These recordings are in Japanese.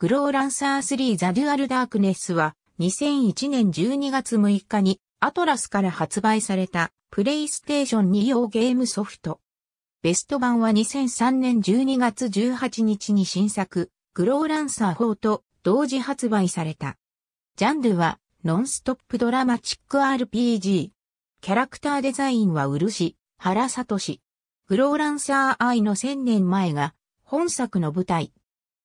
グローランサー3ザ・デュアル・ダークネスは2001年12月6日にアトラスから発売されたプレイステーション2用ゲームソフト。ベスト版は2003年12月18日に新作グローランサー4と同時発売された。ジャンルはノンストップドラマチック RPG。キャラクターデザインは漆、原氏。グローランサー愛の千年前が本作の舞台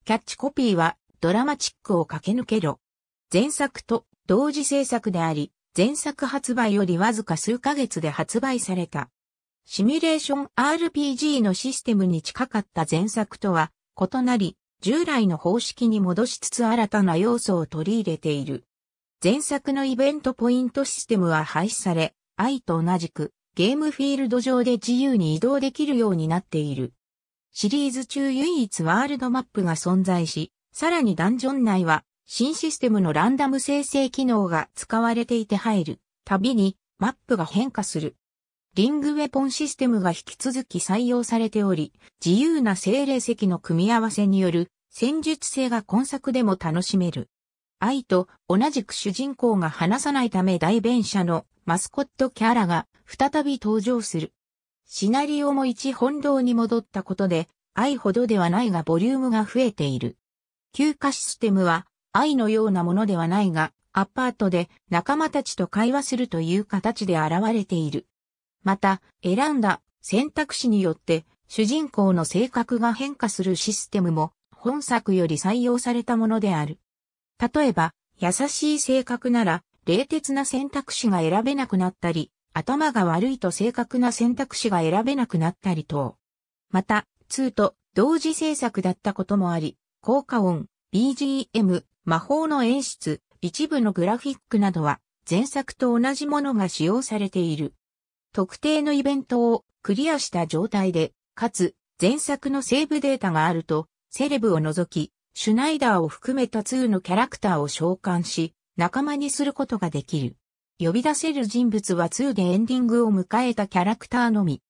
キャッチコピーは、ドラマチックを駆け抜けろ。前作と同時制作であり、前作発売よりわずか数ヶ月で発売された。シミュレーション RPG のシステムに近かった前作とは異なり、従来の方式に戻しつつ新たな要素を取り入れている。前作のイベントポイントシステムは廃止され、愛と同じくゲームフィールド上で自由に移動できるようになっている。シリーズ中唯一ワールドマップが存在し、さらにダンジョン内は新システムのランダム生成機能が使われていて入るたびにマップが変化する。リングウェポンシステムが引き続き採用されており、自由な精霊石の組み合わせによる戦術性が今作でも楽しめる。愛と同じく主人公が話さないため代弁者のマスコットキャラが再び登場する。シナリオも一本堂に戻ったことで、愛ほどではないがボリュームが増えている。休暇システムは、愛のようなものではないが、アパートで仲間たちと会話するという形で現れている。また、選んだ選択肢によって、主人公の性格が変化するシステムも、本作より採用されたものである。例えば、優しい性格なら、冷徹な選択肢が選べなくなったり、頭が悪いと正確な選択肢が選べなくなったりと。また、2と同時制作だったこともあり、効果音、BGM、魔法の演出、一部のグラフィックなどは前作と同じものが使用されている。特定のイベントをクリアした状態で、かつ前作のセーブデータがあると、セレブを除き、シュナイダーを含めた2のキャラクターを召喚し、仲間にすることができる。呼び出せる人物は2でエンディングを迎えたキャラクターのみ。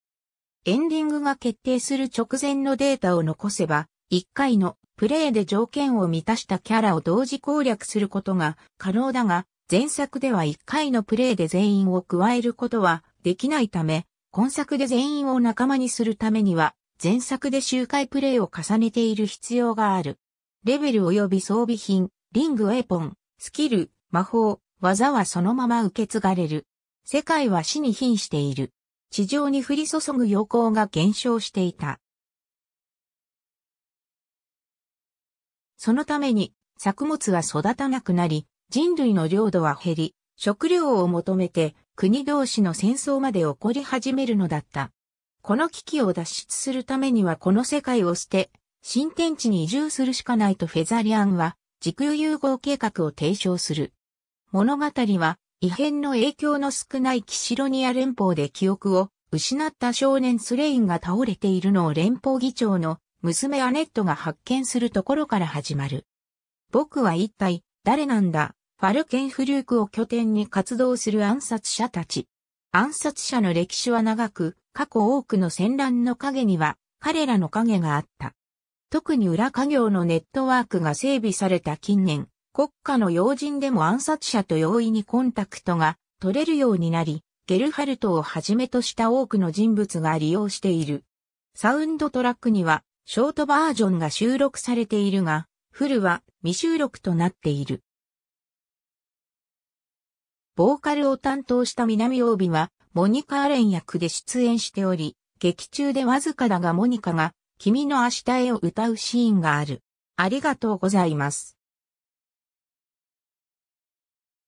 エンディングが決定する直前のデータを残せば、1回のプレイで条件を満たしたキャラを同時攻略することが可能だが、前作では1回のプレイで全員を加えることはできないため、今作で全員を仲間にするためには、前作で周回プレイを重ねている必要がある。レベル及び装備品、リングウェポン、スキル、魔法、技はそのまま受け継がれる。世界は死に瀕している。地上に降り注ぐ陽光が減少していた。そのために作物は育たなくなり、人類の領土は減り、食料を求めて国同士の戦争まで起こり始めるのだった。この危機を脱出するためにはこの世界を捨て、新天地に移住するしかないとフェザリアンは、軸融合計画を提唱する。物語は異変の影響の少ないキシロニア連邦で記憶を失った少年スレインが倒れているのを連邦議長の娘アネットが発見するところから始まる。僕は一体誰なんだファルケンフルークを拠点に活動する暗殺者たち。暗殺者の歴史は長く、過去多くの戦乱の影には彼らの影があった。特に裏家業のネットワークが整備された近年、国家の要人でも暗殺者と容易にコンタクトが取れるようになり、ゲルハルトをはじめとした多くの人物が利用している。サウンドトラックにはショートバージョンが収録されているが、フルは未収録となっている。ボーカルを担当した南帯は、モニカ・アレン役で出演しており、劇中でわずかだがモニカが、君の明日へを歌うシーンがある。ありがとうございます。